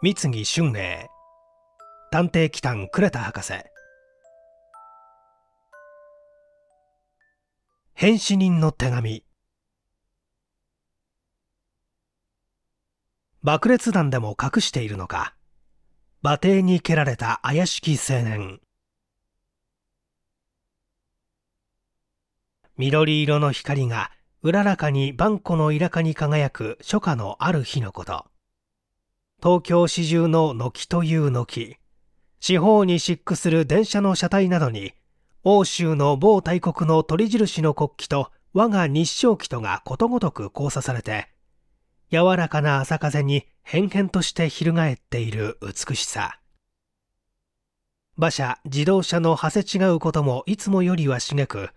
三木俊明探偵機関呉田博士変死人の手紙爆裂弾でも隠しているのか馬蹄に蹴られた怪しき青年緑色の光がうららかに万古のイラカに輝く初夏のある日のこと東京市中の軒という軒四方に漆喰する電車の車体などに欧州の某大国の鳥印の国旗と我が日照旗とがことごとく交差されて柔らかな朝風に変幻として翻っている美しさ馬車自動車のはせ違うこともいつもよりはしげく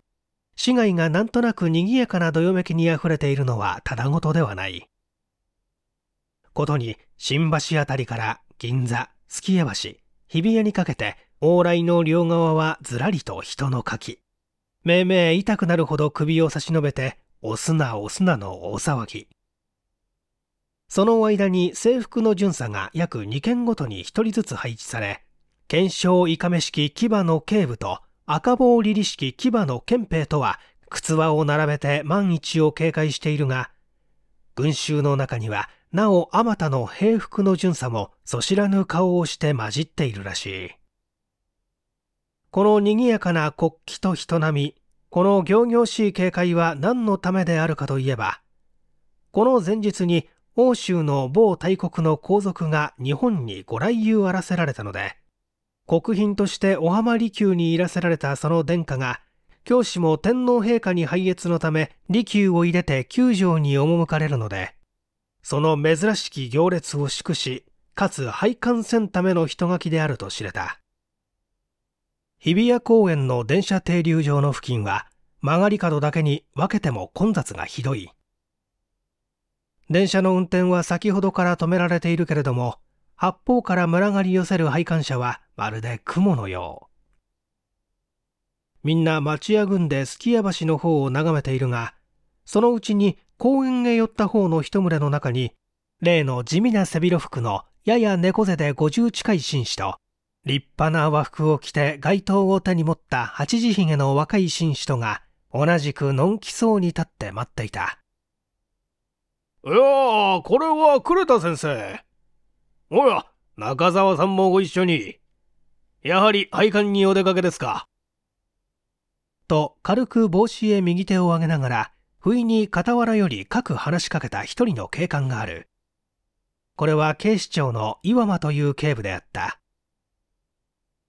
市街がなんとなく賑やかなどよめきにあふれているのはただごとではないことに新橋あたりから銀座、月屋橋、日比谷にかけて往来の両側はずらりと人の柿。めいめい痛くなるほど首を差し伸べて、押すな押すなの大騒ぎ。その間に制服の巡査が約2件ごとに1人ずつ配置され、検証いかめ式牙の警部と赤棒りり式牙の憲兵とは靴輪を並べて万一を警戒しているが、群衆の中にはなお、あまたの平服の巡査も、そ知らぬ顔をして混じっているらしい。この賑やかな国旗と人並み、この行々しい警戒は何のためであるかといえば、この前日に欧州の某大国の皇族が日本にご来遊あらせられたので、国賓としてお浜離宮にいらせられたその殿下が、教師も天皇陛下に拝謁のため、離宮を入れて宮城に赴かれるので、その珍しき行列を祝し、かつ配管せんための人垣であると知れた。日比谷公園の電車停留場の付近は、曲がり角だけに分けても混雑がひどい。電車の運転は先ほどから止められているけれども、八方から群がり寄せる配管車はまるで雲のよう。みんな町屋群で数寄屋橋の方を眺めているが、そのうちに公園へ寄った方の一群れの中に、例の地味な背広服のやや猫背で50近い紳士と、立派な和服を着て街灯を手に持った八時髭の若い紳士とが、同じくのんきそうに立って待っていた。いやあ、これは呉田先生。おや、中澤さんもご一緒に。やはり配管にお出かけですか。と、軽く帽子へ右手を上げながら、不意に傍らより各話しかけた一人の警官がある。これは警視庁の岩間という警部であった。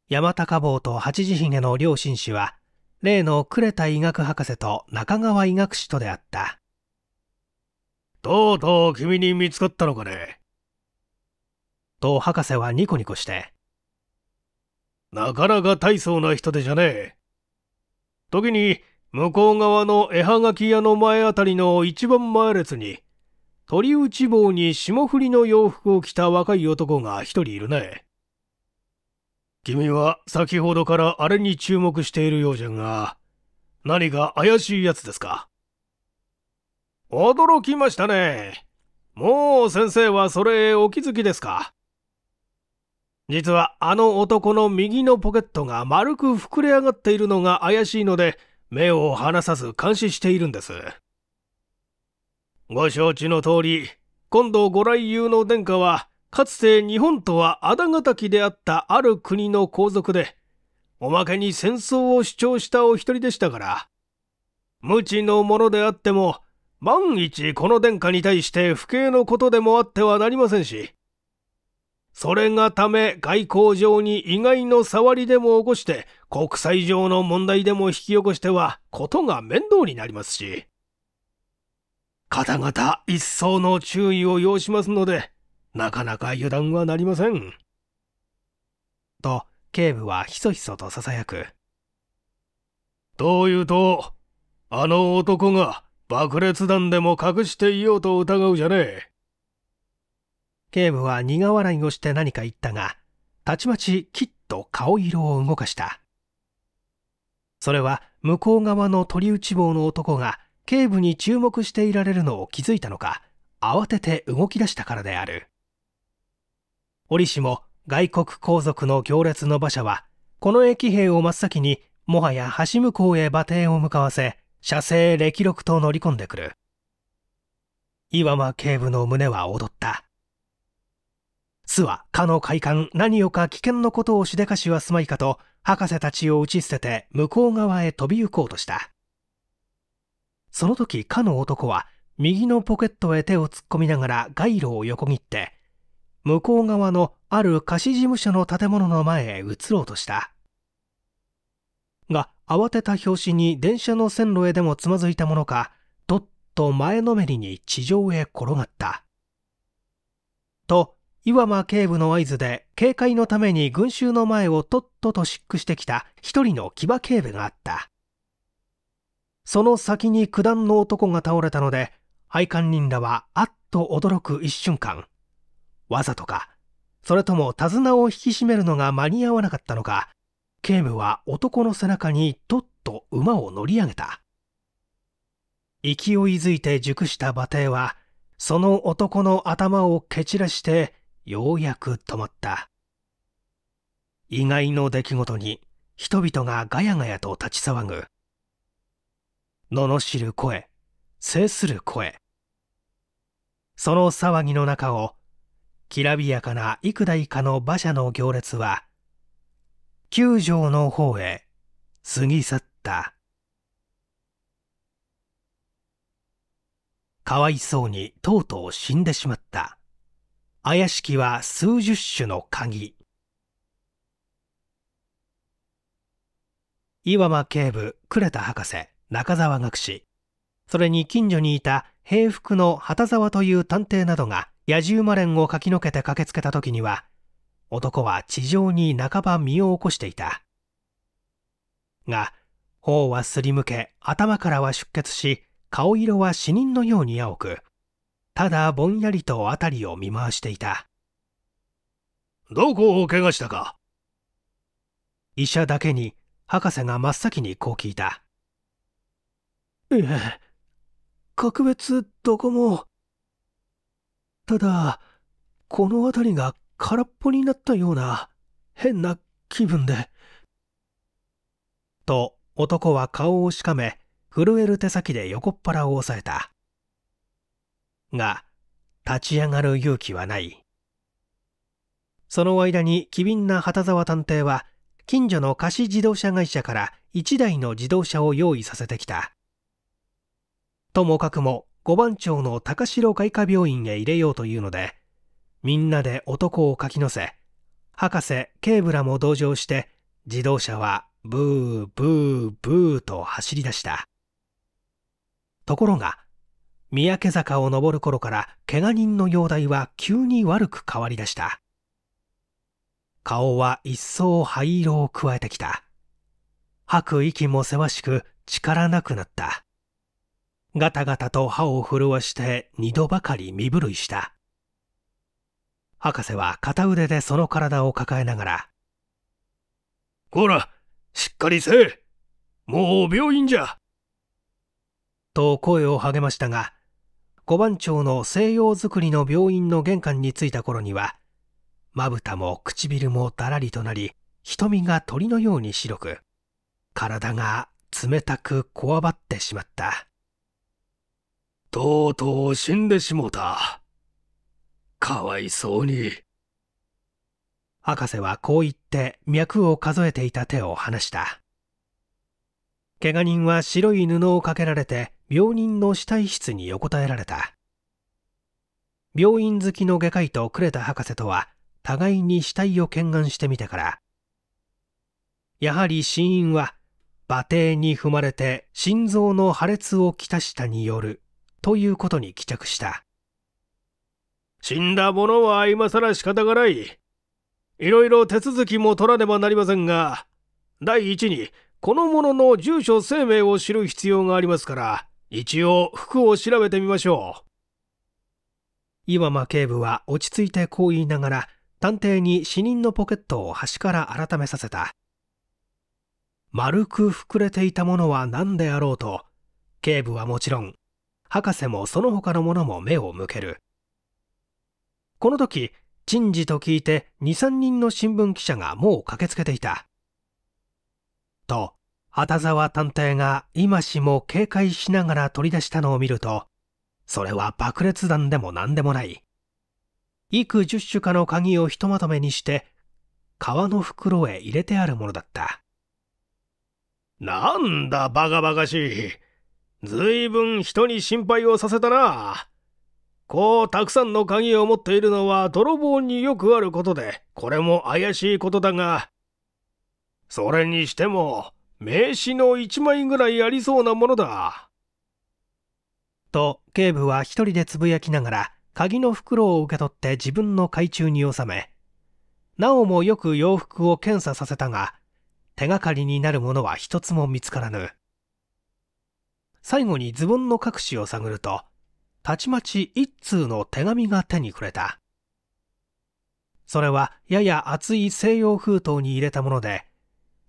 山高坊と八時髭の両親士は、例の呉田医学博士と中川医学士とであった。とうとう君に見つかったのかね。と博士はニコニコして。なかなか大層な人手じゃねえ。時に向こう側の絵はがき屋の前あたりの一番前列に、鳥内棒に霜降りの洋服を着た若い男が一人いるね。君は先ほどからあれに注目しているようじゃが、何か怪しいやつですか驚きましたね。もう先生はそれお気づきですか実はあの男の右のポケットが丸く膨れ上がっているのが怪しいので、目を離さず監視しているんですご承知の通り今度ご来遊の殿下はかつて日本とはあだがたきであったある国の皇族でおまけに戦争を主張したお一人でしたから無知の者であっても万一この殿下に対して不敬のことでもあってはなりませんしそれがため外交上に意外の触りでも起こして国際上の問題でも引き起こしてはことが面倒になりますし方々一層の注意を要しますのでなかなか油断はなりませんと警部はひそひそとささやくというとあの男が爆裂弾でも隠していようと疑うじゃねえ警部は苦笑いをして何か言ったがたちまちきっと顔色を動かしたそれは向こう側の鳥内棒の男が警部に注目していられるのを気づいたのか慌てて動き出したからである折しも外国皇族の行列の馬車はこの駅兵を真っ先にもはや橋向こうへ馬蹄を向かわせ射精歴録と乗り込んでくる岩間警部の胸は踊った巣はかの快感何をか危険のことをしでかしはすまいかと博士たちを打ち捨てて向こう側へ飛び行こうとしたその時かの男は右のポケットへ手を突っ込みながら街路を横切って向こう側のある貸し事務所の建物の前へ移ろうとしたが慌てた拍子に電車の線路へでもつまずいたものかとっと前のめりに地上へ転がったと岩間警部の合図で警戒のために群衆の前をとっとと疾駆してきた一人の騎馬警部があった。その先に九段の男が倒れたので、配管人らはあっと驚く一瞬間。わざとか、それとも手綱を引き締めるのが間に合わなかったのか、警部は男の背中にとっと馬を乗り上げた。勢いづいて熟した馬蹄は、その男の頭を蹴散らしてようやく止まった意外の出来事に人々がガヤガヤと立ち騒ぐ罵る声制する声その騒ぎの中をきらびやかな幾代かの馬車の行列は九条の方へ過ぎ去ったかわいそうにとうとう死んでしまった怪しきは数十種の鍵岩間警部呉田博士中沢学士それに近所にいた平服の畑沢という探偵などが野じ馬連をかきのけて駆けつけた時には男は地上に半ば身を起こしていたが頬はすりむけ頭からは出血し顔色は死人のように青くただぼんやりと辺りを見回していたどこを怪我したか医者だけに博士が真っ先にこう聞いたええ格別どこもただこの辺りが空っぽになったような変な気分でと男は顔をしかめ震える手先で横っ腹を押さえたが、立ち上がる勇気はない。その間に機敏な畑沢探偵は、近所の貸し自動車会社から1台の自動車を用意させてきた。ともかくも五番町の高城外科病院へ入れようというので、みんなで男をかきのせ、博士、ケーブラも同乗して、自動車はブー、ブー、ブーと走り出した。ところが、三宅坂を登る頃から怪我人の容体は急に悪く変わり出した。顔は一層灰色を加えてきた。吐く息もせわしく力なくなった。ガタガタと歯を震わして二度ばかり身震いした。博士は片腕でその体を抱えながら、こら、しっかりせえもう病院じゃと声を励ましたが、小番町の西洋造りの病院の玄関に着いた頃には、まぶたも唇もだらりとなり、瞳が鳥のように白く、体が冷たくこわばってしまった。とうとう死んでしもた。かわいそうに。博士はこう言って脈を数えていた手を離した。怪我人は白い布をかけられて病人の死体室に横たえられた病院好きの外科医と呉田博士とは互いに死体を見案してみてからやはり死因は馬蹄に踏まれて心臓の破裂をきたしたによるということに帰着した死んだ者は今更仕方がないいろいろ手続きも取らねばなりませんが第一にこの者の住所生命を知る必要がありますから一応服を調べてみましょう。岩間警部は落ち着いてこう言いながら、探偵に死人のポケットを端から改めさせた。丸く膨れていたものは何であろうと、警部はもちろん、博士もその他のものも目を向ける。この時、珍事と聞いて2、3人の新聞記者がもう駆けつけていた。と、畑沢探偵が今しも警戒しながら取り出したのを見ると、それは爆裂弾でも何でもない。幾十種かの鍵をひとまとめにして、革の袋へ入れてあるものだった。なんだバカバカしい。ずいぶん人に心配をさせたな。こうたくさんの鍵を持っているのは泥棒によくあることで、これも怪しいことだが、それにしても、名刺の一枚ぐらいありそうなものだ。と、警部は一人でつぶやきながら、鍵の袋を受け取って自分の懐中に収め、なおもよく洋服を検査させたが、手がかりになるものは一つも見つからぬ。最後にズボンの隠しを探ると、たちまち一通の手紙が手にくれた。それはやや厚い西洋封筒に入れたもので、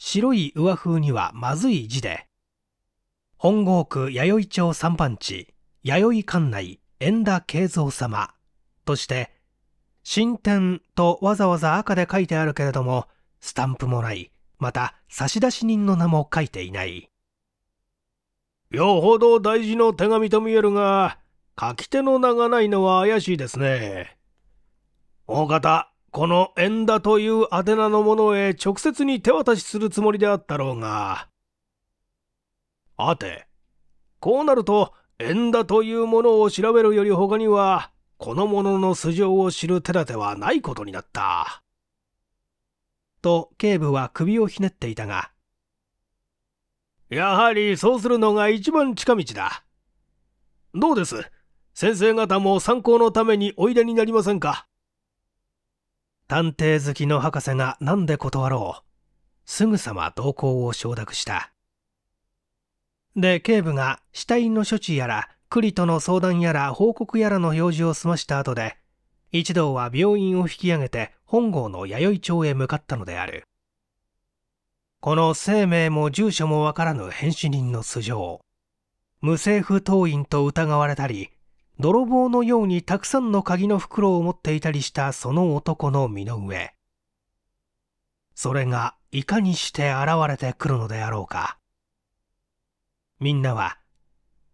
白い上風にはまずい字で、本郷区弥生町三番地、弥生館内、円田慶三様として、新天とわざわざ赤で書いてあるけれども、スタンプもない、また差出人の名も書いていない。よほど大事の手紙と見えるが、書き手の名がないのは怪しいですね。大方、この縁田という宛名の者へ直接に手渡しするつもりであったろうが。あて、こうなると縁田というものを調べるより他には、この者の素性を知る手立てはないことになった。と、警部は首をひねっていたが。やはりそうするのが一番近道だ。どうです先生方も参考のためにおいでになりませんか探偵好きの博士が何で断ろうすぐさま同行を承諾したで警部が死体の処置やらクリとの相談やら報告やらの用事を済ました後で一同は病院を引き上げて本郷の弥生町へ向かったのであるこの生命も住所もわからぬ変死人の素性無政府党員と疑われたり泥棒のようにたくさんの鍵の袋を持っていたりしたその男の身の上それがいかにして現れてくるのであろうかみんなは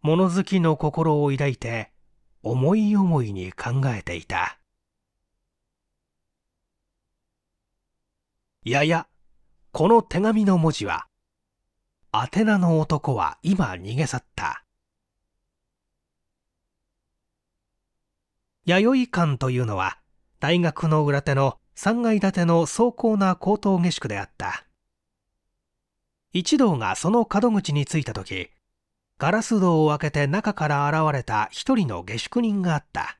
物好きの心を抱いて思い思いに考えていたややこの手紙の文字は宛名の男は今逃げ去った弥生館というのは大学の裏手の3階建ての壮高な高等下宿であった一同がその門口に着いた時ガラス戸を開けて中から現れた一人の下宿人があった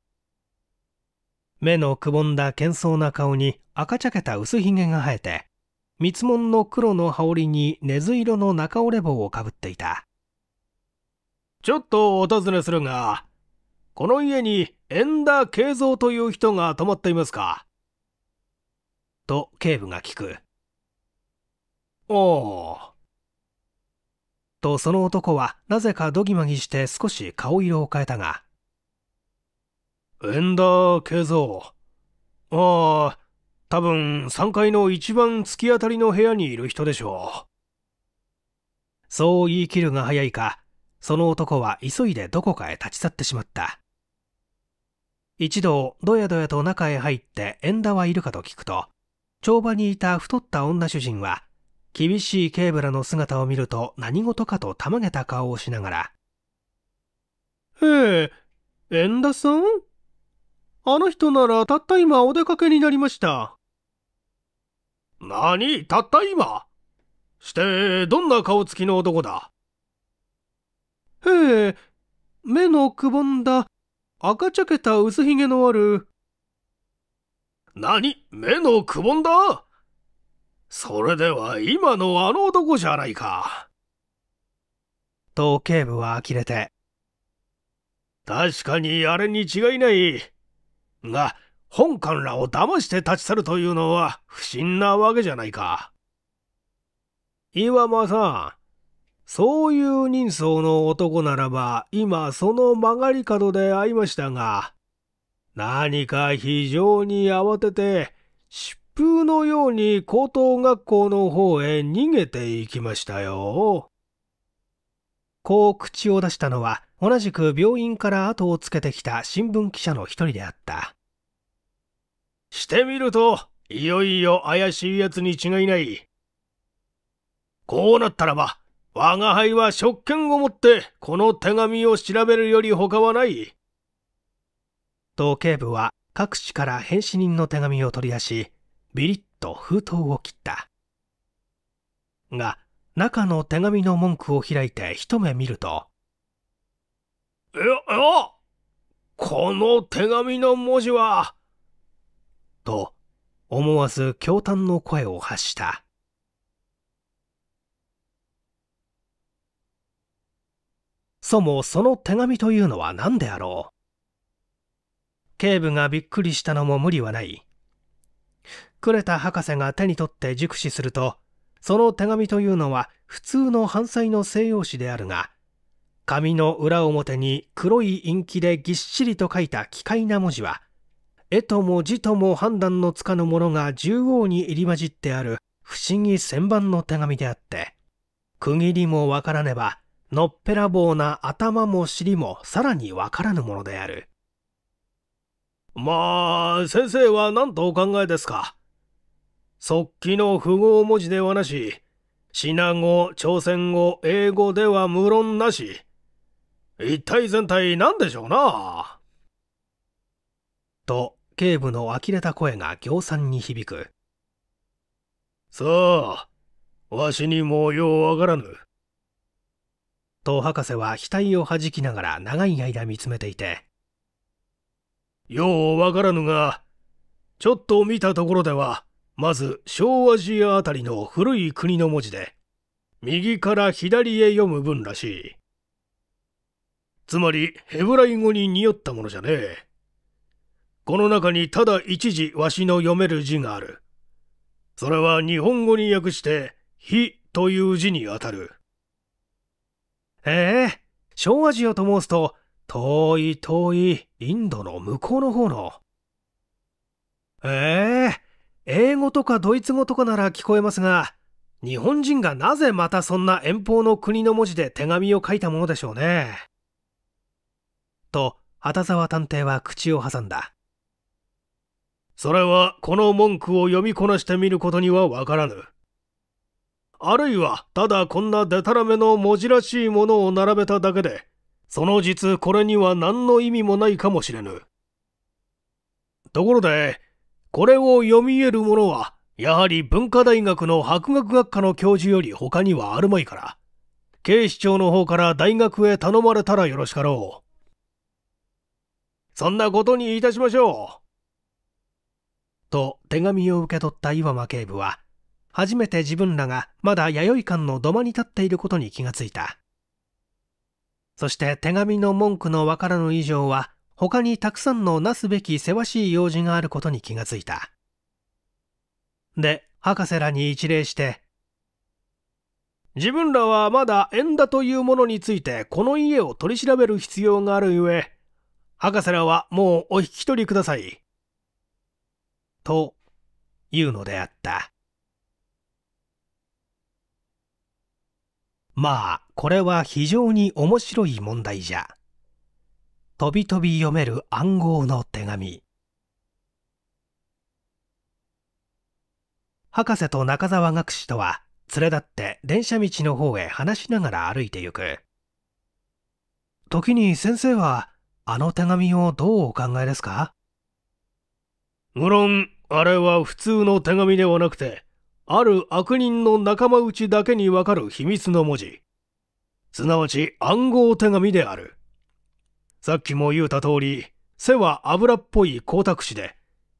目のくぼんだ喧騒な顔に赤茶けた薄ひげが生えて蜜門の黒の羽織に根津色の中折れ棒をかぶっていたちょっとお尋ねするがこの家に遠田慶三という人が泊まっていますかと警部が聞く。おお。とその男はなぜかどぎまぎして少し顔色を変えたが。遠田慶三。ああ、多分3階の一番突き当たりの部屋にいる人でしょう。そう言い切るが早いか、その男は急いでどこかへ立ち去ってしまった。一度どやどやと中へ入って縁田はいるかと聞くと帳場にいた太った女主人は厳しい警部らの姿を見ると何事かとたまげた顔をしながら「へえ縁田さんあの人ならたった今お出かけになりました」何たった今してどんな顔つきの男だへえ目のくぼんだ赤茶けた薄ひげのある。何目のくぼんだそれでは今のあの男じゃないか。と警部は呆れて。確かにあれに違いない。が、本官らを騙して立ち去るというのは不審なわけじゃないか。岩間さん、そういう人相の男ならば、今その曲がり角で会いましたが、何か非常に慌てて、疾風のように高等学校の方へ逃げていきましたよ。こう口を出したのは、同じく病院から後をつけてきた新聞記者の一人であった。してみると、いよいよ怪しい奴に違いない。こうなったらば、我が輩は職権をもってこの手紙を調べるより他はない統計部は各紙から返信人の手紙を取り出しビリッと封筒を切ったが中の手紙の文句を開いて一目見ると「えっこの手紙の文字は!」と思わず驚嘆の声を発した。そもその手紙というのは何であろう警部がびっくりしたのも無理はない。呉田博士が手に取って熟視すると、その手紙というのは普通の犯罪の西洋紙であるが、紙の裏表に黒いインキでぎっしりと書いた奇怪な文字は、絵とも字とも判断のつかぬものが縦横に入り混じってある不思議千番の手紙であって、区切りもわからねば、のっぺらぼうな頭も尻もさらにわからぬものである。まあ、先生は何とお考えですか即帰の符号文字ではなし、品語、朝鮮語、英語では無論なし。一体全体何でしょうなと、警部の呆れた声が行産に響く。さあ、わしにもようわからぬ。と博士は額を弾きながら長い間見つめていてようわからぬがちょっと見たところではまず昭和ジアあたりの古い国の文字で右から左へ読む文らしいつまりヘブライ語に匂ったものじゃねえこの中にただ一時わしの読める字があるそれは日本語に訳して「非」という字にあたるええ、小アジアと申すと、遠い遠いインドの向こうの方の。ええ、英語とかドイツ語とかなら聞こえますが、日本人がなぜまたそんな遠方の国の文字で手紙を書いたものでしょうね。と、畑沢探偵は口を挟んだ。それはこの文句を読みこなしてみることにはわからぬ。あるいはただこんなデタラメの文字らしいものを並べただけで、その実これには何の意味もないかもしれぬ。ところで、これを読み得るものは、やはり文化大学の博学学科の教授より他にはあるまいから、警視庁の方から大学へ頼まれたらよろしかろう。そんなことにいたしましょう。と手紙を受け取った岩間警部は、初めて自分らがまだ弥生館の土間に立っていることに気がついた。そして手紙の文句のわからぬ以上は、他にたくさんのなすべきせわしい用事があることに気がついた。で、博士らに一礼して、自分らはまだ縁だというものについてこの家を取り調べる必要があるゆえ、博士らはもうお引き取りください。と、いうのであった。まあ、これは非常に面白い問題じゃ。とびとび読める暗号の手紙。博士と中沢学士とは、連れ立って電車道の方へ話しながら歩いてゆく。時に先生は、あの手紙をどうお考えですか無論、あれは普通の手紙ではなくて、ある悪人の仲間内だけにわかる秘密の文字。すなわち暗号手紙である。さっきも言うた通り、背は油っぽい光沢紙で、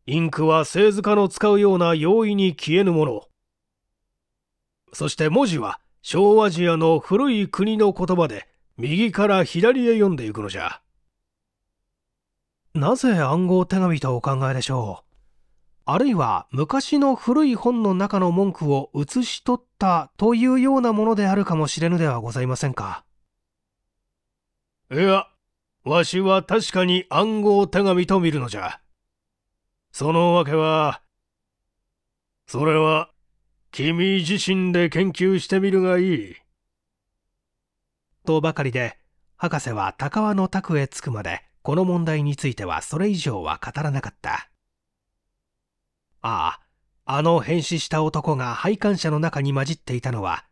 インクは製図家の使うような容易に消えぬもの。そして文字は小アジアの古い国の言葉で右から左へ読んでいくのじゃ。なぜ暗号手紙とお考えでしょうあるいは昔の古い本の中の文句を写し取ったというようなものであるかもしれぬではございませんかいやわしは確かに暗号手紙と見るのじゃそのわけはそれは君自身で研究してみるがいいとばかりで博士は高輪の宅へ着くまでこの問題についてはそれ以上は語らなかったああ、あの変死した男が配管者の中に混じっていたのは、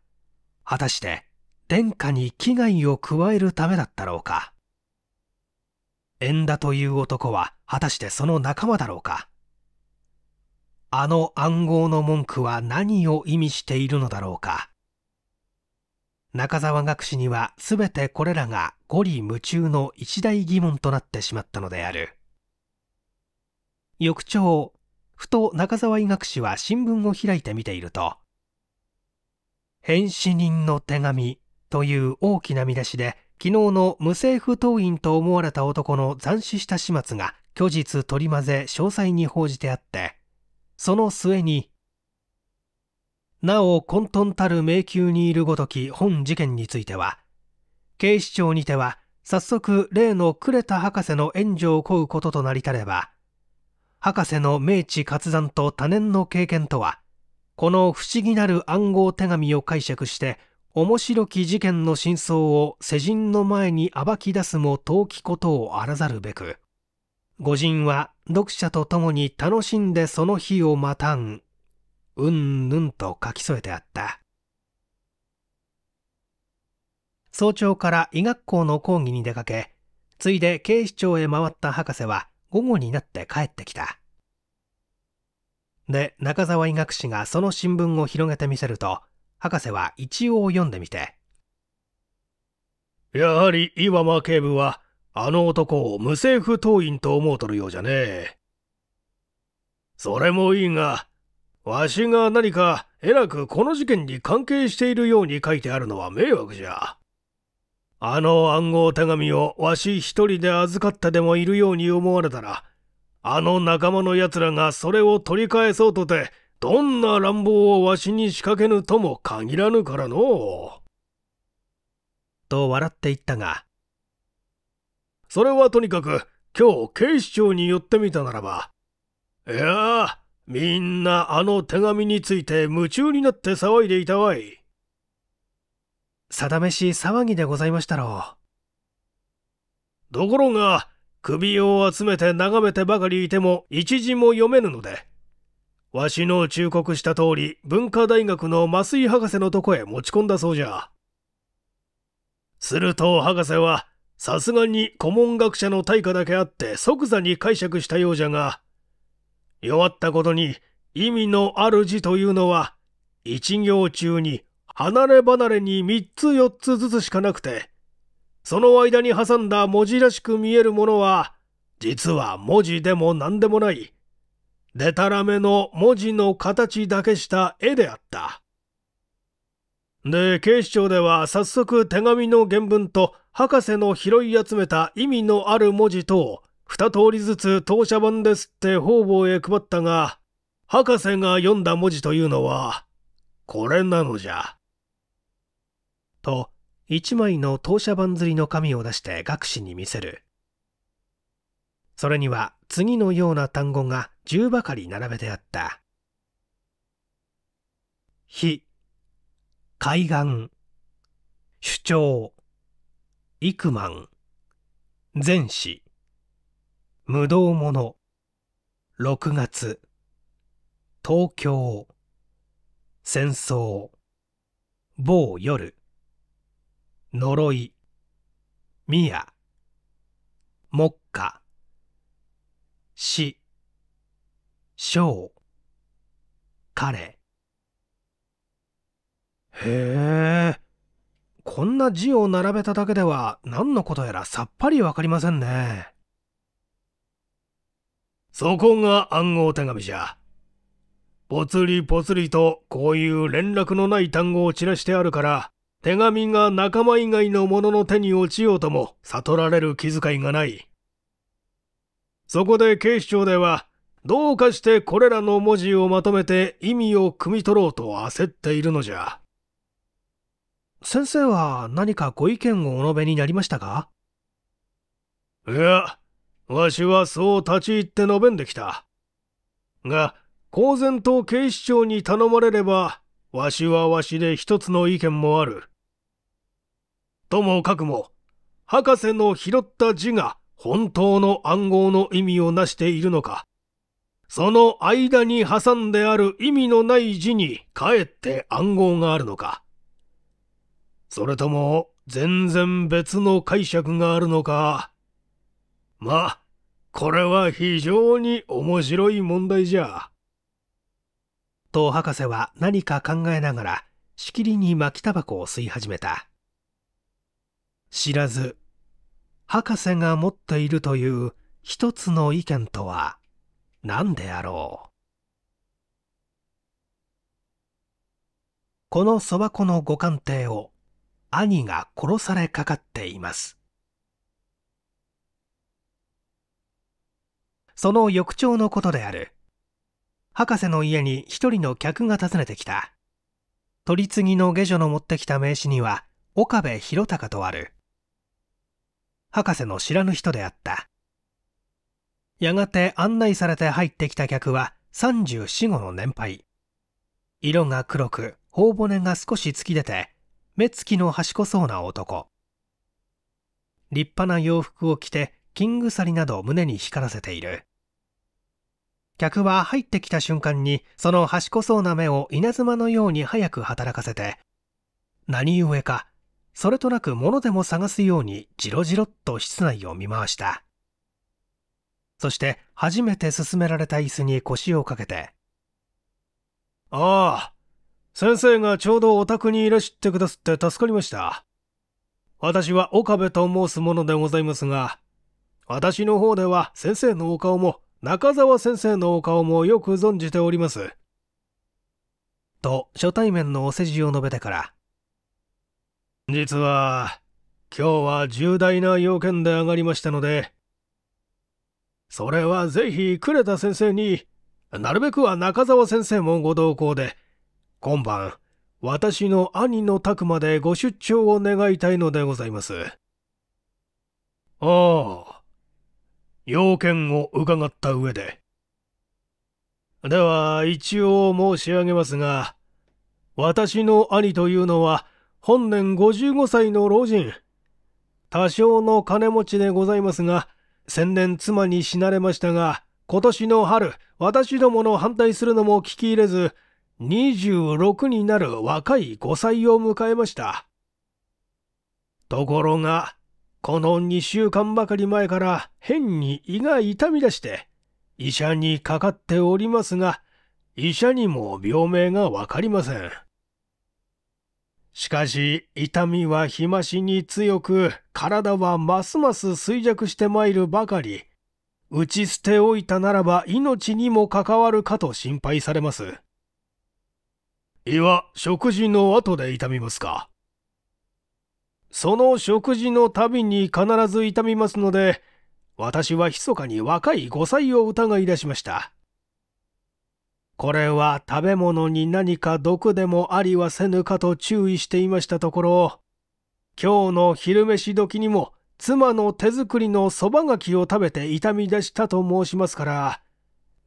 果たして殿下に危害を加えるためだったろうか。縁田という男は果たしてその仲間だろうか。あの暗号の文句は何を意味しているのだろうか。中沢学士には全てこれらが五里夢中の一大疑問となってしまったのである。翌朝、ふと中澤医学士は新聞を開いて見ていると「変死人の手紙」という大きな見出しで昨日の無政府党員と思われた男の斬死した始末が虚実取り混ぜ詳細に報じてあってその末になお混沌たる迷宮にいるごとき本事件については警視庁にては早速例の呉田博士の援助を請うこととなりたれば博士の明治活断と多年の経験とはこの不思議なる暗号手紙を解釈して面白き事件の真相を世人の前に暴き出すも遠きことをあらざるべく御人は読者と共に楽しんでその日をまたんうんぬんと書き添えてあった早朝から医学校の講義に出かけついで警視庁へ回った博士は午後になって帰ってきた。で、中沢医学士がその新聞を広げてみせると、博士は一応読んでみて。やはり岩間警部は、あの男を無政府党員と思うとるようじゃねえ。それもいいが、わしが何かえらくこの事件に関係しているように書いてあるのは迷惑じゃ。あの暗号手紙をわし一人で預かってでもいるように思われたら、あの仲間の奴らがそれを取り返そうとて、どんな乱暴をわしに仕掛けぬとも限らぬからの。と笑って言ったが、それはとにかく、今日警視庁に寄ってみたならば、いやみんなあの手紙について夢中になって騒いでいたわい。定めし騒ぎでございましたろう。ところが、首を集めて眺めてばかりいても一字も読めぬので、わしの忠告した通り、文化大学の麻酔博士のとこへ持ち込んだそうじゃ。すると博士は、さすがに古文学者の対価だけあって即座に解釈したようじゃが、弱ったことに意味のある字というのは、一行中に離れ離れに3つ4つずつしかなくて、その間に挟んだ文字らしく見えるものは、実は文字でも何でもない、でたらめの文字の形だけした絵であった。で、警視庁では早速手紙の原文と博士の拾い集めた意味のある文字等を二通りずつ当社版ですって方々へ配ったが、博士が読んだ文字というのは、これなのじゃ。と一枚の当社版釣りの紙を出して学士に見せる。それには次のような単語が十ばかり並べてあった。日」「海岸、主張、幾万、前史、無道者、六月、東京、戦争、某夜、呪い、宮、目下、死、章、彼。へえ、こんな字を並べただけでは何のことやらさっぱりわかりませんね。そこが暗号手紙じゃ。ぽつりぽつりとこういう連絡のない単語を散らしてあるから、手紙が仲間以外の者の手に落ちようとも悟られる気遣いがない。そこで警視庁では、どうかしてこれらの文字をまとめて意味を汲み取ろうと焦っているのじゃ。先生は何かご意見をお述べになりましたかいや、わしはそう立ち入って述べんできた。が、公然と警視庁に頼まれれば、わしはわしで一つの意見もある。ともかくも、博士の拾った字が本当の暗号の意味をなしているのか、その間に挟んである意味のない字にかえって暗号があるのか、それとも全然別の解釈があるのか、まあ、これは非常に面白い問題じゃ。と博士は何か考えながらしきりに巻きタバコを吸い始めた知らず博士が持っているという一つの意見とは何であろうこのそば粉のご鑑定を兄が殺されかかっていますその翌朝のことである博士の家に一人の客が訪ねてきた。取り次ぎの下女の持ってきた名刺には、岡部博隆とある。博士の知らぬ人であった。やがて案内されて入ってきた客は34、5の年配。色が黒く、頬骨が少し突き出て、目つきの賢そうな男。立派な洋服を着て、金鎖など胸に光らせている。客は入ってきた瞬間にその賢そうな目を稲妻のように早く働かせて何故かそれとなく物でも探すようにじろじろっと室内を見回したそして初めて勧められた椅子に腰をかけて「ああ先生がちょうどお宅にいらしてくださって助かりました私は岡部と申す者でございますが私の方では先生のお顔も中澤先生のお顔もよく存じております。と初対面のお世辞を述べてから、実は、今日は重大な要件で上がりましたので、それはぜひ呉田先生に、なるべくは中澤先生もご同行で、今晩、私の兄の宅までご出張を願いたいのでございます。ああ。要件を伺った上で。では、一応申し上げますが、私の兄というのは、本年55歳の老人。多少の金持ちでございますが、先年妻に死なれましたが、今年の春、私どもの反対するのも聞き入れず、26になる若い5歳を迎えました。ところが、この2週間ばかり前から変に胃が痛み出して、医者にかかっておりますが、医者にも病名がわかりません。しかし、痛みは日増しに強く、体はますます衰弱してまいるばかり、打ち捨ておいたならば命にも関わるかと心配されます。胃は食事の後で痛みますかその食事のたびに必ず痛みますので、私は密かに若い5歳を疑い出しました。これは食べ物に何か毒でもありはせぬかと注意していましたところ、今日の昼飯時にも妻の手作りのそばがきを食べて痛み出したと申しますから、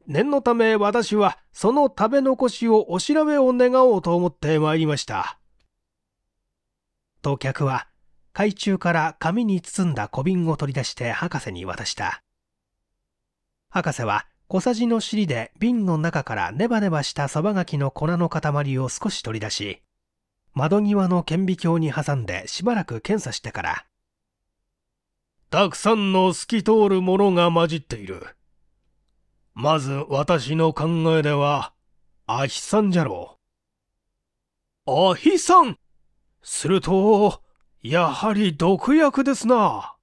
念のため私はその食べ残しをお調べを願おうと思ってまいりました。と客は海中から紙に包んだ小瓶を取り出して博士に渡した。博士は小さじの尻で瓶の中からネバネバした蕎ばがきの粉の塊を少し取り出し、窓際の顕微鏡に挟んでしばらく検査してから、たくさんの透き通るものが混じっている。まず私の考えでは、アヒさんじゃろう。アヒさんすると、やはり毒薬ですな。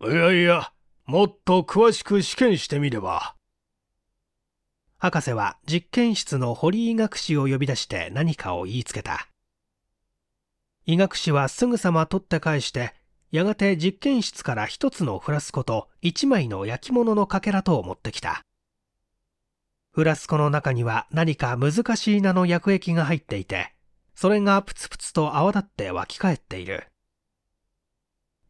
いやいや、もっと詳しく試験してみれば。博士は実験室の堀井学士を呼び出して何かを言いつけた。医学士はすぐさま取って返して、やがて実験室から一つのフラスコと一枚の焼き物のかけらとを持ってきた。フラスコの中には何か難しい名の薬液が入っていて、それがプツプツと泡立って湧き返っている。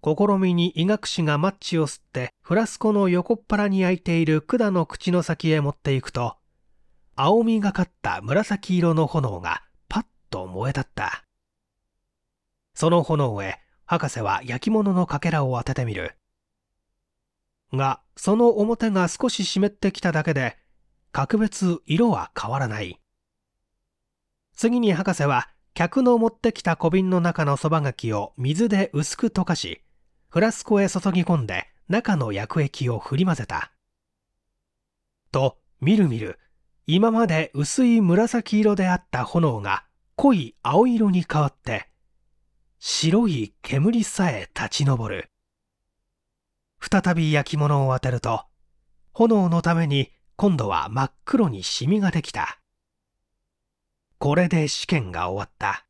試みに医学士がマッチを吸ってフラスコの横っ腹に開いている管の口の先へ持っていくと、青みがかった紫色の炎がパッと燃え立った。その炎へ博士は焼き物のかけらを当ててみる。が、その表が少し湿ってきただけで、格別色は変わらない。次に博士は客の持ってきた小瓶の中のそばがきを水で薄く溶かし、フラスコへ注ぎ込んで中の薬液を振り混ぜた。と、みるみる、今まで薄い紫色であった炎が濃い青色に変わって、白い煙さえ立ち上る。再び焼き物を当てると、炎のために今度は真っ黒にシミができた。これで試験が終わった。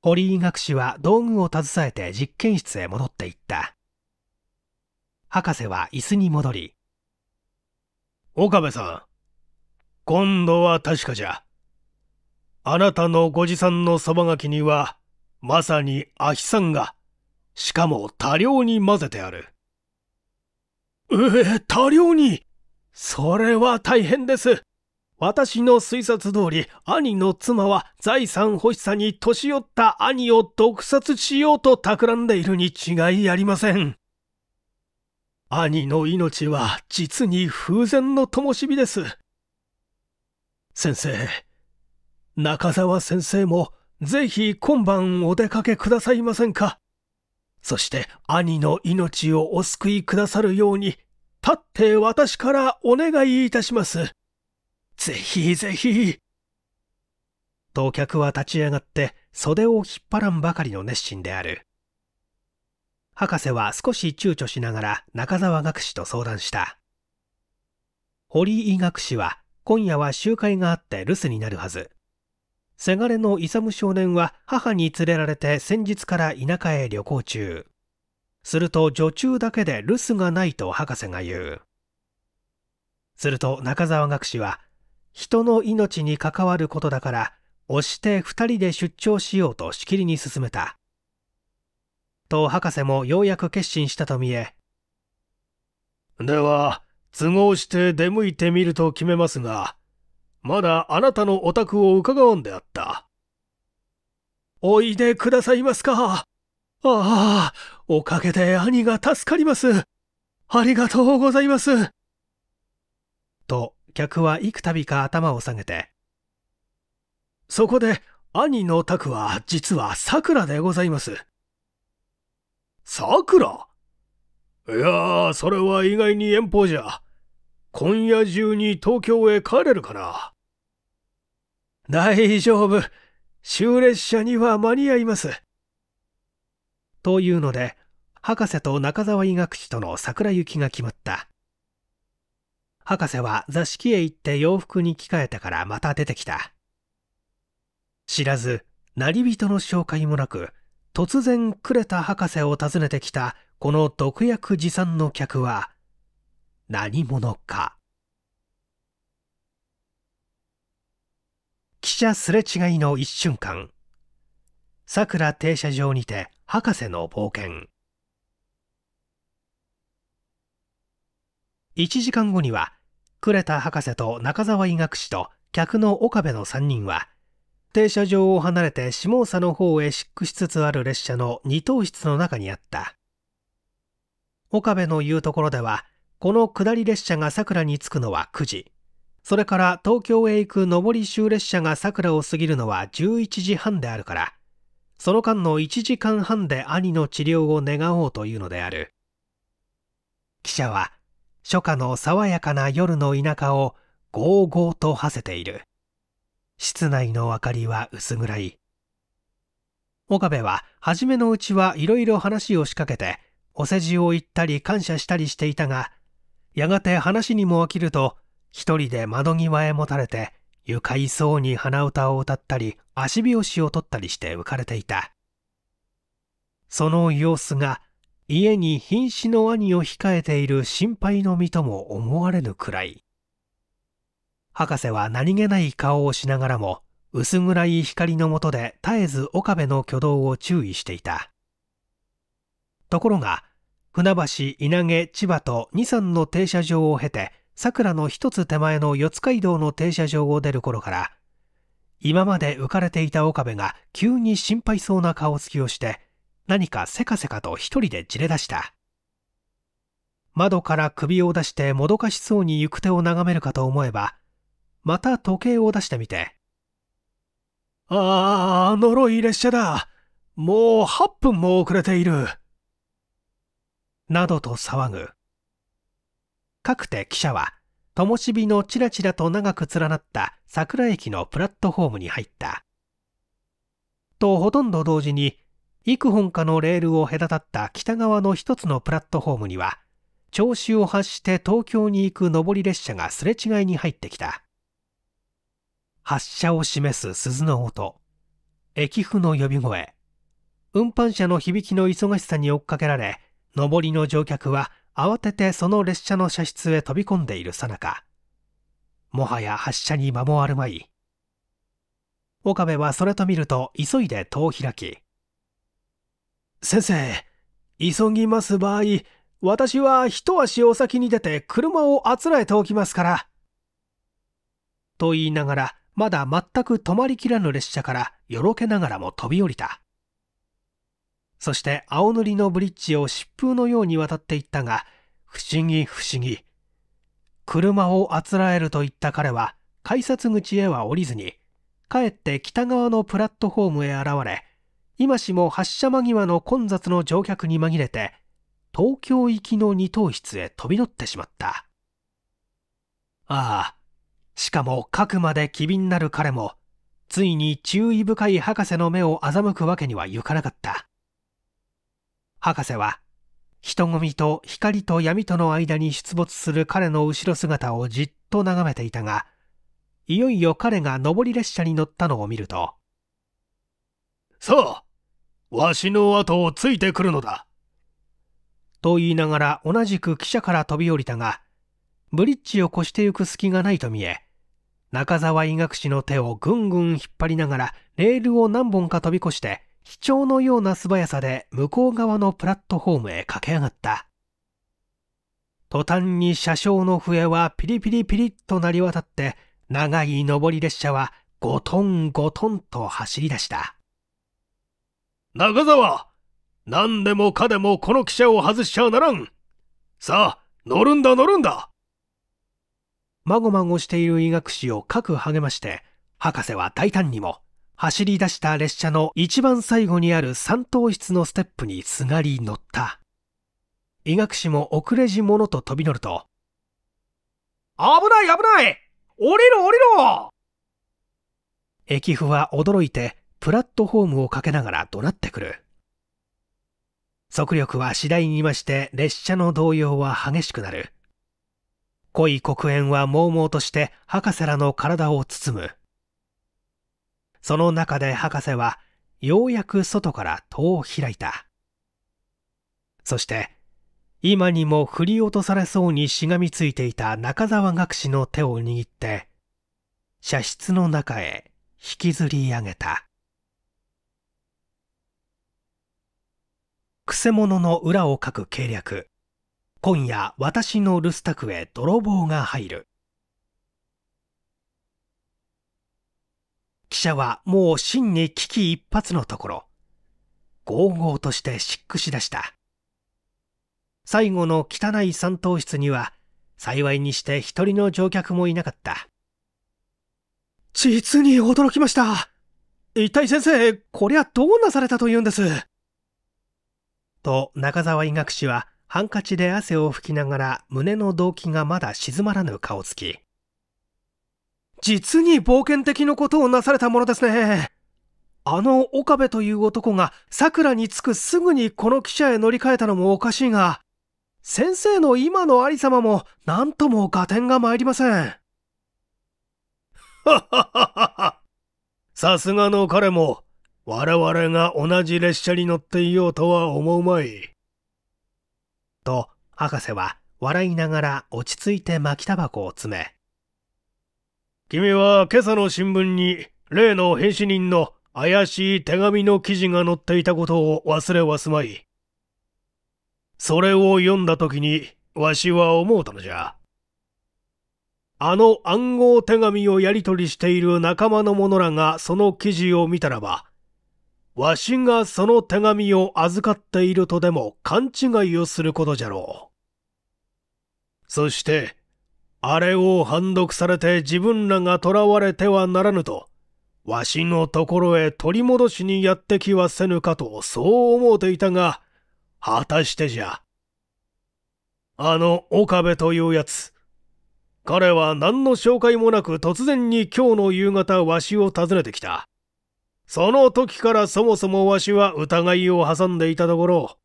堀井学士は道具を携えて実験室へ戻っていった。博士は椅子に戻り、岡部さん、今度は確かじゃ。あなたのご持参のそばがきには、まさにアヒ酸が、しかも多量に混ぜてある。ええ多量にそれは大変です。私の推察通り、兄の妻は財産欲しさに年寄った兄を毒殺しようと企んでいるに違いありません。兄の命は実に風前の灯火です。先生、中沢先生もぜひ今晩お出かけくださいませんか。そして兄の命をお救いくださるように、立って私からお願いいたします。ぜひぜひ。と客は立ち上がって袖を引っ張らんばかりの熱心である。博士は少し躊躇しながら中沢学士と相談した。堀井学士は今夜は集会があって留守になるはず。せがれの勇少年は母に連れられて先日から田舎へ旅行中。すると女中だけで留守がないと博士が言う。すると中沢学士は人の命に関わることだから押して2人で出張しようとしきりに進めたと博士もようやく決心したと見えでは都合して出向いてみると決めますがまだあなたのお宅を伺わんであったおいでくださいますかああおかげで兄が助かりますありがとうございますと客は幾度か頭を下げて、そこで、兄の宅は実は桜でございます。桜いやそれは意外に遠方じゃ。今夜中に東京へ帰れるかな。大丈夫。終列車には間に合います。というので、博士と中沢医学士との桜行きが決まった。博士は座敷へ行って洋服に着替えたからまた出てきた。知らず、り人の紹介もなく、突然れた博士を訪ねてきたこの毒薬持参の客は、何者か。記者すれ違いの一瞬間、桜停車場にて博士の冒険。1時間後には呉田博士と中澤医学士と客の岡部の3人は停車場を離れて下総の方へ失駆しつつある列車の2等室の中にあった岡部の言うところではこの下り列車が桜に着くのは9時それから東京へ行く上り終列車が桜を過ぎるのは11時半であるからその間の1時間半で兄の治療を願おうというのである記者は初夏の爽やかな夜の田舎をゴーゴーと馳せている。室内の明かりは薄暗い。岡部は初めのうちはいろいろ話を仕掛けて、お世辞を言ったり感謝したりしていたが、やがて話にも飽きると、一人で窓際へもたれて、愉快そうに鼻歌を歌ったり、足拍子を取ったりして浮かれていた。その様子が家に瀕死の兄を控えている心配の身とも思われぬくらい博士は何気ない顔をしながらも薄暗い光の下で絶えず岡部の挙動を注意していたところが船橋稲毛千葉と23の停車場を経て桜の一つ手前の四街道の停車場を出る頃から今まで浮かれていた岡部が急に心配そうな顔つきをして何かせかせかと一人でじれ出した。窓から首を出してもどかしそうに行く手を眺めるかと思えば、また時計を出してみて、ああ、呪い列車だ。もう8分も遅れている。などと騒ぐ。かくて記者は、灯火のちらちらと長く連なった桜駅のプラットホームに入った。とほとんど同時に幾本かのレールを隔たった北側の一つのプラットホームには、調子を発して東京に行く上り列車がすれ違いに入ってきた。発車を示す鈴の音、駅譜の呼び声、運搬車の響きの忙しさに追っかけられ、上りの乗客は慌ててその列車の車室へ飛び込んでいるさなか、もはや発車に間もあるまい。岡部はそれと見ると急いで戸を開き、先生、急ぎます場合、私は一足お先に出て車をあつらえておきますから。と言いながら、まだ全く止まりきらぬ列車からよろけながらも飛び降りた。そして青塗りのブリッジを疾風のように渡っていったが、不思議不思議。車をあつらえると言った彼は、改札口へは降りずに、帰って北側のプラットホームへ現れ、今しも発車間際の混雑の乗客に紛れて、東京行きの二等室へ飛び乗ってしまった。ああ、しかもかくまで機敏なる彼も、ついに注意深い博士の目を欺くわけにはいかなかった。博士は、人混みと光と闇との間に出没する彼の後ろ姿をじっと眺めていたが、いよいよ彼が上り列車に乗ったのを見ると、そうわしの後をついてくるのだ。と言いながら同じく汽車から飛び降りたが、ブリッジを越してゆく隙がないと見え、中沢医学士の手をぐんぐん引っ張りながらレールを何本か飛び越して、飛鳥のような素早さで向こう側のプラットホームへ駆け上がった。途端に車掌の笛はピリピリピリッと鳴り渡って、長い上り列車はゴトンゴトンと走り出した。中沢何でもかでもこの汽車を外しちゃならんさあ、乗るんだ乗るんだまごまごしている医学士を各励まして、博士は大胆にも、走り出した列車の一番最後にある三等室のステップにすがり乗った。医学士も遅れじ者と飛び乗ると、危ない危ない降りろ降りろ駅夫は驚いてプラットフォームをかけながら怒鳴ってくる。速力は次第に増して列車の動揺は激しくなる。濃い黒煙はも々として博士らの体を包む。その中で博士はようやく外から戸を開いた。そして今にも振り落とされそうにしがみついていた中沢学士の手を握って、射室の中へ引きずり上げた。くせ者の裏をかく計略今夜私の留守宅へ泥棒が入る記者はもう真に危機一髪のところゴーゴーとして漆っし出した最後の汚い三等室には幸いにして一人の乗客もいなかった実に驚きました一体先生こりゃどうなされたというんですと中澤医学士はハンカチで汗を拭きながら胸の動機がまだ静まらぬ顔つき。実に冒険的なことをなされたものですね。あの岡部という男が桜に着くすぐにこの汽車へ乗り換えたのもおかしいが、先生の今のありさまも何とも合点が参りません。はははは。さすがの彼も我々が同じ列車に乗っていようとは思うまい。と、博士は笑いながら落ち着いて巻きタバコを詰め。君は今朝の新聞に例の編集人の怪しい手紙の記事が載っていたことを忘れはすまい。それを読んだ時にわしは思うたのじゃ。あの暗号手紙をやり取りしている仲間の者らがその記事を見たらば、わしがその手紙を預かっているとでも勘違いをすることじゃろう。そして、あれを反読されて自分らが囚われてはならぬと、わしのところへ取り戻しにやってきはせぬかとそう思うていたが、果たしてじゃ。あの岡部というやつ、彼は何の紹介もなく突然に今日の夕方わしを訪ねてきた。その時からそもそもわしは疑いを挟んでいたところ、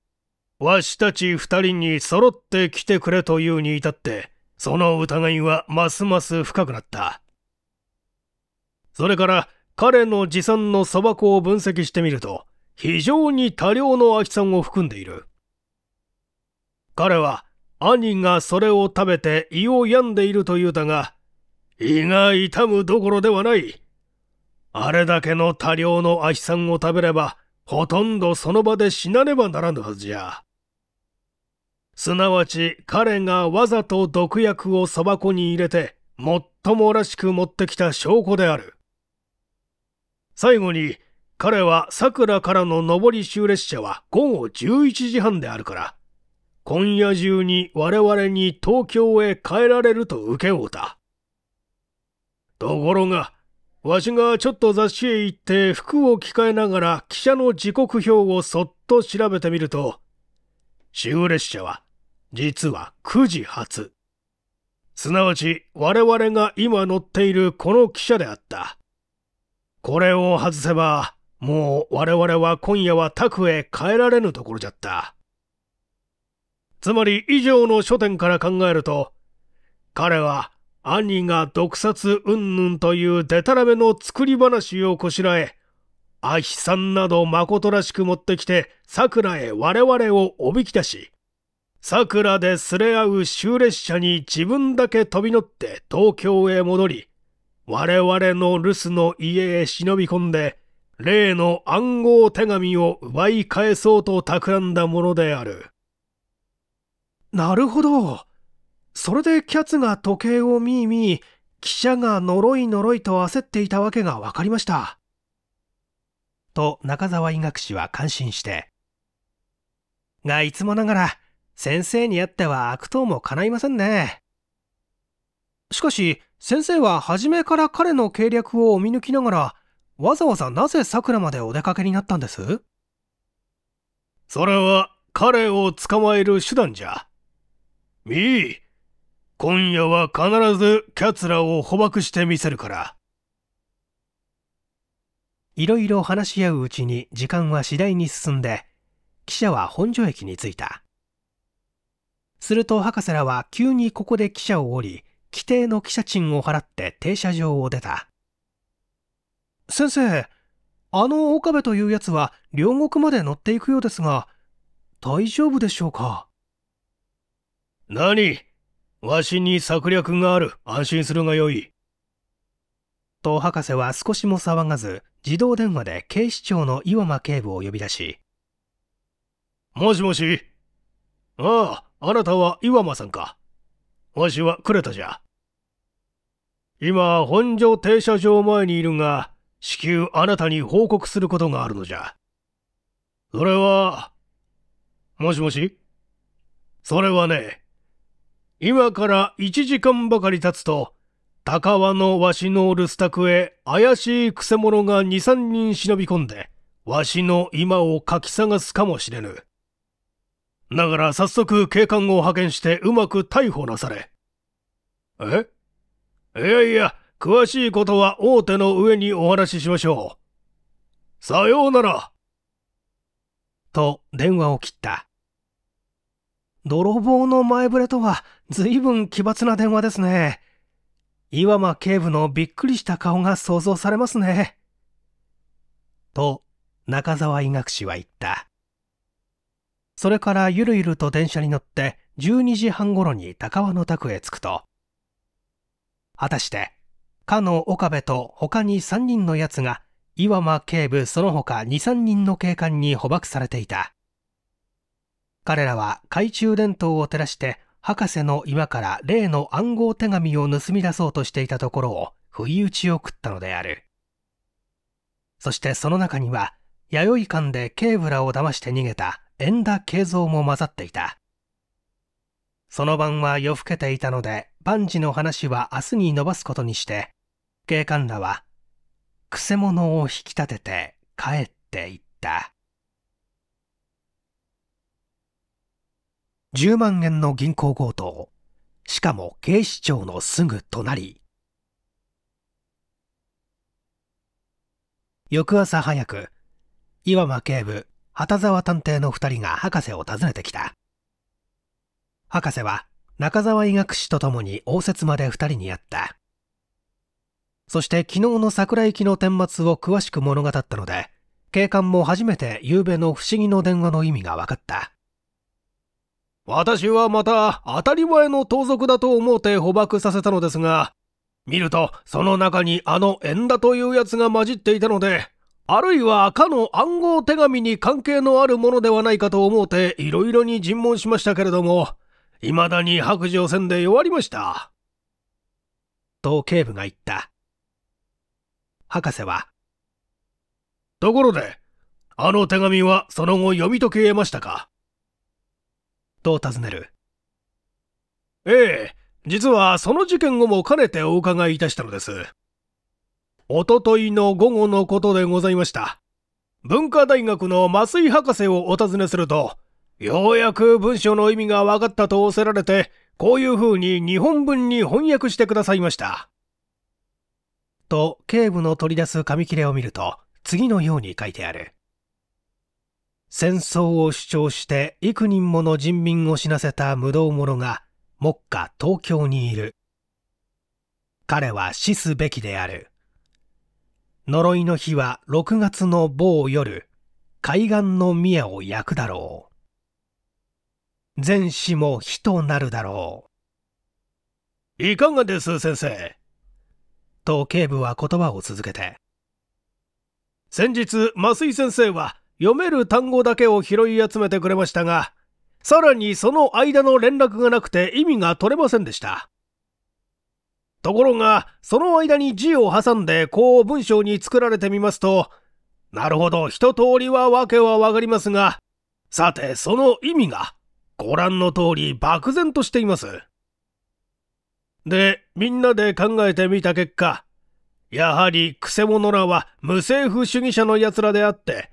わしたち二人に揃って来てくれというに至って、その疑いはますます深くなった。それから彼の持参の麦粉を分析してみると、非常に多量の空きんを含んでいる。彼は兄がそれを食べて胃を病んでいるというだが、胃が痛むどころではない。あれだけの多量のアヒさんを食べれば、ほとんどその場で死なねばならぬはずじゃ。すなわち彼がわざと毒薬をそば粉に入れて、もっともらしく持ってきた証拠である。最後に、彼は桜からの上り終列車は午後11時半であるから、今夜中に我々に東京へ帰られると受け負うた。ところが、わしがちょっと雑誌へ行って服を着替えながら記者の時刻表をそっと調べてみると、終列車は実は9時発。すなわち我々が今乗っているこの汽車であった。これを外せば、もう我々は今夜は宅へ帰られぬところじゃった。つまり以上の書店から考えると、彼は兄が毒殺云々というデタラメの作り話をこしらえ、アヒさんなど誠らしく持ってきて、桜へ我々をおびき出し、桜ですれ合う終列車に自分だけ飛び乗って東京へ戻り、我々の留守の家へ忍び込んで、例の暗号手紙を奪い返そうと企んだものである。なるほど。それでキャツが時計を見い見い、記者が呪い呪いと焦っていたわけが分かりました。と中澤医学士は感心して。がいつもながら、先生にあっては悪党も叶いませんね。しかし、先生は初めから彼の計略をお見抜きながら、わざわざなぜ桜までお出かけになったんですそれは彼を捕まえる手段じゃ。みー、今夜は必ずキャツラを捕獲してみせるから。いろいろ話し合ううちに時間は次第に進んで、記者は本所駅に着いた。すると博士らは急にここで汽車を降り、規定の汽車賃を払って停車場を出た。先生、あの岡部というやつは両国まで乗っていくようですが、大丈夫でしょうか何わしに策略がある。安心するがよい。と博士は少しも騒がず、自動電話で警視庁の岩間警部を呼び出し。もしもし。ああ、あなたは岩間さんか。わしはレタじゃ。今、本所停車場前にいるが、至急あなたに報告することがあるのじゃ。それは、もしもしそれはね、今から1時間ばかり経つと、高輪のわしの留守宅へ怪しいくせ者が2、3人忍び込んで、わしの今をかき探すかもしれぬ。だから早速警官を派遣してうまく逮捕なされ。えいやいや、詳しいことは大手の上にお話ししましょう。さようなら。と電話を切った。泥棒の前触れとは随分奇抜な電話ですね。岩間警部のびっくりした顔が想像されますね。と、中沢医学士は言った。それからゆるゆると電車に乗って12時半頃に高輪の宅へ着くと、果たして、かの岡部と他に3人の奴が、岩間警部その他2、3人の警官に捕獲されていた。彼らは懐中電灯を照らして博士の岩から例の暗号手紙を盗み出そうとしていたところを不意打ちを食ったのであるそしてその中には弥生館でケーブラを騙して逃げた縁田慶三も混ざっていたその晩は夜更けていたので万事の話は明日に延ばすことにして警官らはくせ者を引き立てて帰っていった10万円の銀行強盗しかも警視庁のすぐ隣翌朝早く岩間警部畑沢探偵の2人が博士を訪ねてきた博士は中澤医学士と共に応接まで2人に会ったそして昨日の桜行きの顛末を詳しく物語ったので警官も初めて夕べの不思議の電話の意味が分かった私はまた当たり前の盗賊だと思って捕獲させたのですが、見るとその中にあの縁田というやつが混じっていたので、あるいはかの暗号手紙に関係のあるものではないかと思うていろいろに尋問しましたけれども、未だに白状せんで弱りました。と警部が言った。博士は。ところで、あの手紙はその後読み解け得ましたかと尋ねるええ実はその事件をも兼ねてお伺いいたしたのですおとといの午後のことでございました文化大学の麻酔博士をお尋ねするとようやく文章の意味が分かったとおせられてこういうふうに日本文に翻訳してくださいましたと警部の取り出す紙切れを見ると次のように書いてある戦争を主張して幾人もの人民を死なせた無道者が目下東京にいる。彼は死すべきである。呪いの日は6月の某夜、海岸の宮を焼くだろう。全死も火となるだろう。いかがです先生。と警部は言葉を続けて。先日、麻酔先生は読める単語だけを拾い集めてくれましたが、さらにその間の連絡がなくて意味が取れませんでした。ところが、その間に字を挟んでこう文章に作られてみますと、なるほど、一通りはわけはわかりますが、さて、その意味が、ご覧の通り漠然としています。で、みんなで考えてみた結果、やはり、くせ者らは無政府主義者の奴らであって、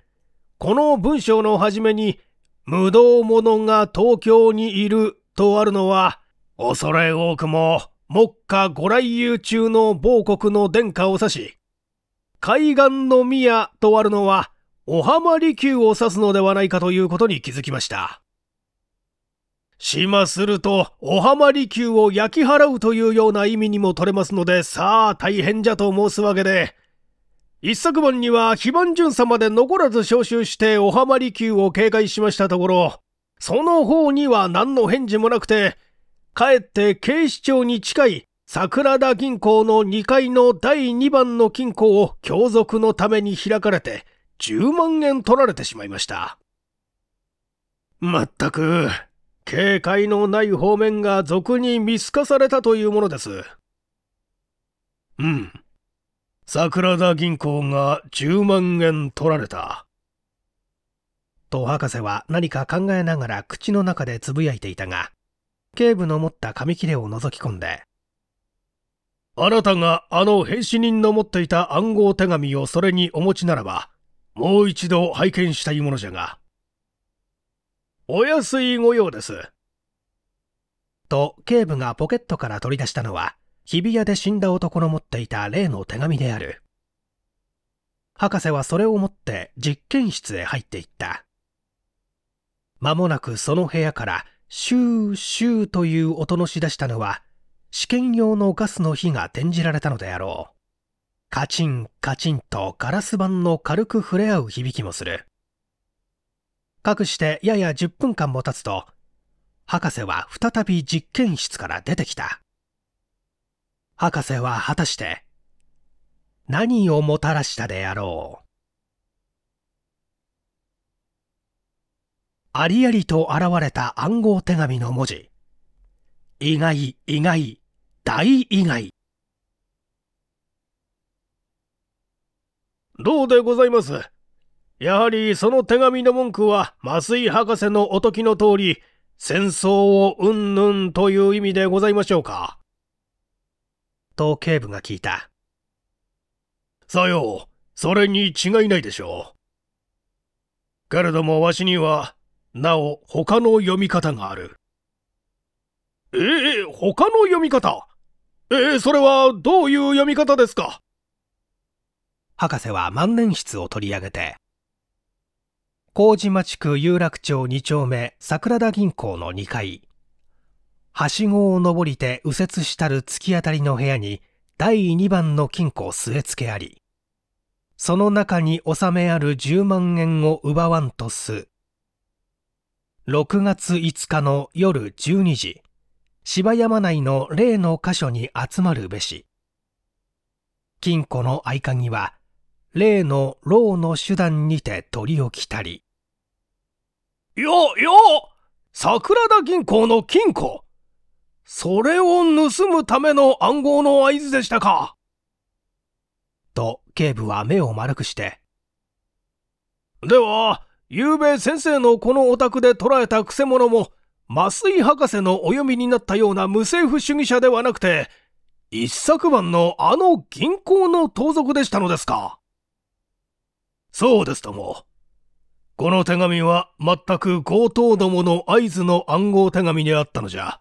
この文章の初めに、無道者が東京にいるとあるのは、恐れ多くも、目下ご来遊中の某国の殿下を指し、海岸の宮とあるのは、お浜離宮を指すのではないかということに気づきました。島すると、お浜離宮を焼き払うというような意味にも取れますので、さあ大変じゃと申すわけで、一昨晩には非番巡査まで残らず招集しておはまりを警戒しましたところ、その方には何の返事もなくて、かえって警視庁に近い桜田銀行の2階の第2番の金庫を強賊のために開かれて、10万円取られてしまいました。まったく、警戒のない方面が俗に見透かされたというものです。うん。桜田銀行が10万円取られた。と博士は何か考えながら口の中でつぶやいていたが、警部の持った紙切れを覗き込んで、あなたがあの兵士人の持っていた暗号手紙をそれにお持ちならば、もう一度拝見したいものじゃが。お安い御用です。と、警部がポケットから取り出したのは、日比谷で死んだ男の持っていた例の手紙である。博士はそれを持って実験室へ入っていった。間もなくその部屋からシューシューという音のしだしたのは、試験用のガスの火が転じられたのであろう。カチンカチンとガラス板の軽く触れ合う響きもする。かくしてやや10分間も経つと、博士は再び実験室から出てきた。博士は果たして何をもたらしたであろうありありと現れた暗号手紙の文字意外意外大意外どうでございますやはりその手紙の文句は麻酔博士のおときの通り戦争をうんぬんという意味でございましょうかと警部が聞いた。さよう、それに違いないでしょう。けれどもわしには、なお他の読み方がある。ええ、他の読み方ええ、それはどういう読み方ですか博士は万年筆を取り上げて、麹町区有楽町2丁目桜田銀行の2階、はしごを登りて右折したる突き当たりの部屋に第2番の金庫を据え付けあり、その中に納めある10万円を奪わんとす。6月5日の夜12時、芝山内の例の箇所に集まるべし。金庫の合鍵は、例の牢の手段にて取り置きたり。よ、よ桜田銀行の金庫それを盗むための暗号の合図でしたか。と、警部は目を丸くして。では、昨べ先生のこのお宅で捕らえたくせ者も、麻酔博士のお読みになったような無政府主義者ではなくて、一昨晩のあの銀行の盗賊でしたのですかそうですとも。この手紙は全く強盗どもの合図の暗号手紙にあったのじゃ。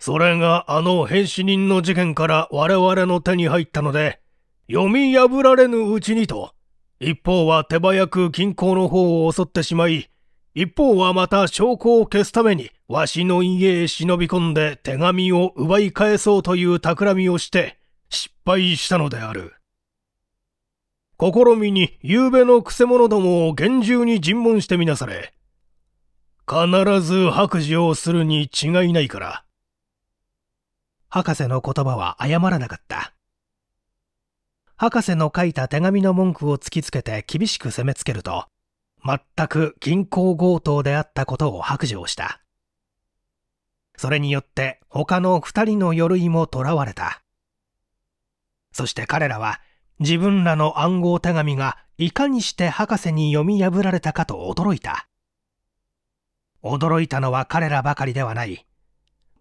それがあの変死人の事件から我々の手に入ったので、読み破られぬうちにと、一方は手早く近郊の方を襲ってしまい、一方はまた証拠を消すために、わしの家へ忍び込んで手紙を奪い返そうという企みをして、失敗したのである。試みに、夕べのくせ者どもを厳重に尋問してみなされ。必ず白状をするに違いないから。博士の言葉は謝らなかった。博士の書いた手紙の文句を突きつけて厳しく責めつけると、全く銀行強盗であったことを白状した。それによって他の二人の鎧も囚われた。そして彼らは自分らの暗号手紙がいかにして博士に読み破られたかと驚いた。驚いたのは彼らばかりではない。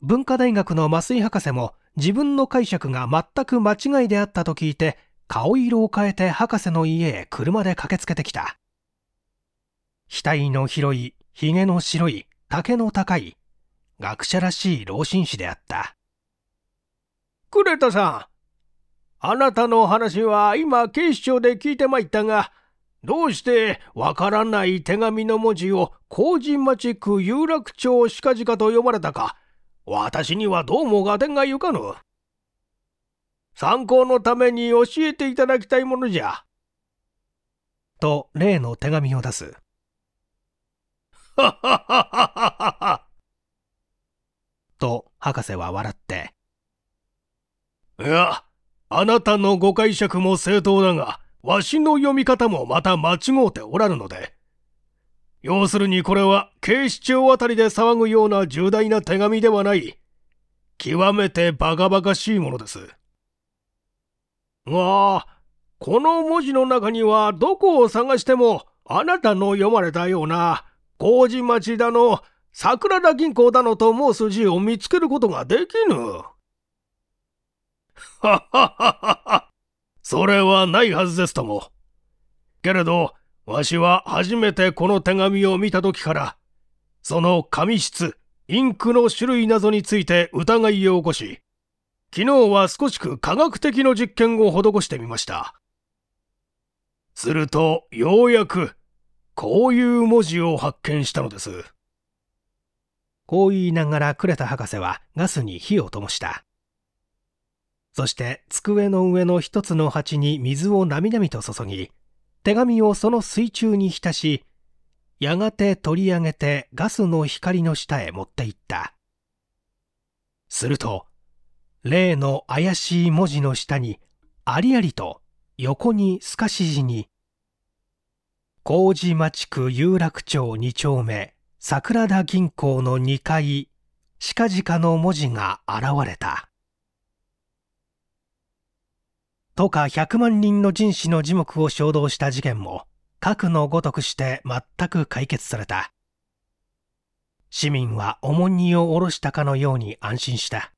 文化大学の増井博士も自分の解釈が全く間違いであったと聞いて顔色を変えて博士の家へ車で駆けつけてきた額の広いひげの白い竹の高い学者らしい老紳士であったクレタさんあなたの話は今警視庁で聞いてまいったがどうしてわからない手紙の文字を麹町区有楽町しかじかと読まれたか私にはどうも合点がゆかぬ。参考のために教えていただきたいものじゃ。と、例の手紙を出す。はははははと、博士は笑って。いや、あなたのご解釈も正当だが、わしの読み方もまた間違うておらぬので、要するにこれは警視庁あたりで騒ぐような重大な手紙ではない。極めてバカバカしいものです。が、この文字の中にはどこを探してもあなたの読まれたような麹町だの桜田銀行だのと申す字を見つけることができぬ。ははははは。それはないはずですとも。けれど、わしは初めてこの手紙を見た時から、その紙質、インクの種類などについて疑いを起こし、昨日は少しく科学的の実験を施してみました。すると、ようやく、こういう文字を発見したのです。こう言いながらクレタ博士はガスに火を灯した。そして机の上の一つの鉢に水をなみなみと注ぎ、手紙をその水中に浸し、やがて取り上げてガスの光の下へ持っていった。すると、例の怪しい文字の下に、ありありと横に透かし字に、麹町区有楽町2丁目桜田銀行の2階、近々の文字が現れた。とか100万人の人士の樹木を衝動した事件も、核のごとくして全く解決された。市民は重荷を下ろしたかのように安心した。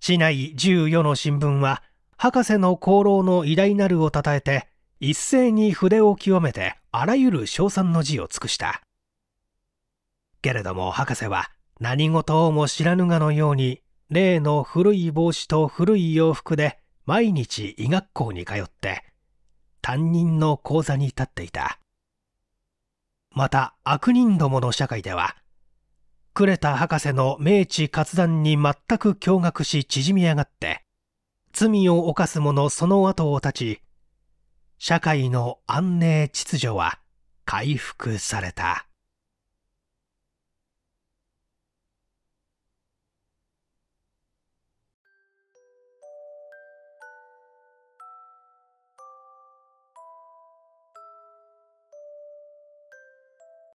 市内14の新聞は、博士の功労の偉大なるをたたえて、一斉に筆を清めて、あらゆる称賛の字を尽くした。けれども博士は、何事をも知らぬがのように、例の古い帽子と古い洋服で、毎日医学校に通って担任の講座に立っていたまた悪人どもの社会ではクレタ博士の明治活断に全く驚愕し縮み上がって罪を犯す者その後を絶ち社会の安寧秩序は回復された。